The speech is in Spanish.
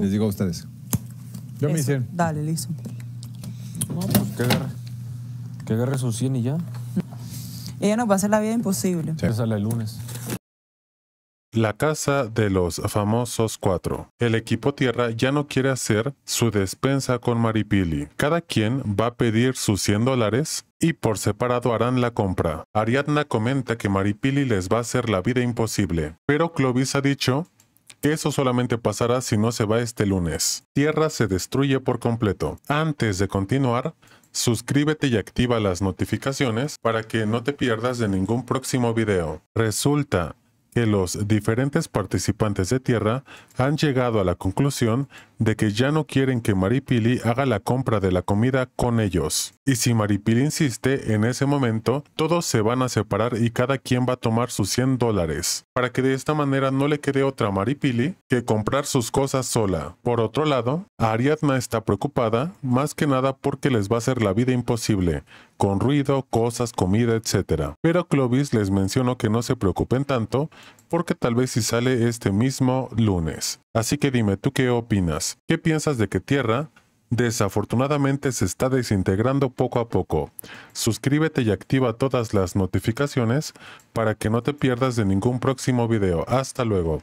Les digo a ustedes. Yo me hice. Dale, listo. No, que agarre. Que agarre sus 100 y ya. Ella nos va a hacer la vida imposible. Sí. Sale el lunes. La casa de los famosos cuatro. El equipo tierra ya no quiere hacer su despensa con Maripili. Cada quien va a pedir sus 100 dólares y por separado harán la compra. Ariadna comenta que Maripili les va a hacer la vida imposible, pero Clovis ha dicho eso solamente pasará si no se va este lunes. Tierra se destruye por completo. Antes de continuar, suscríbete y activa las notificaciones para que no te pierdas de ningún próximo video. Resulta que los diferentes participantes de Tierra han llegado a la conclusión de que ya no quieren que Maripili haga la compra de la comida con ellos. Y si Maripili insiste, en ese momento, todos se van a separar y cada quien va a tomar sus 100 dólares, para que de esta manera no le quede otra a Maripili que comprar sus cosas sola. Por otro lado, Ariadna está preocupada, más que nada porque les va a hacer la vida imposible, con ruido, cosas, comida, etc. Pero Clovis les mencionó que no se preocupen tanto, porque tal vez si sale este mismo lunes. Así que dime, ¿tú qué opinas? ¿Qué piensas de que Tierra desafortunadamente se está desintegrando poco a poco. Suscríbete y activa todas las notificaciones para que no te pierdas de ningún próximo video. Hasta luego.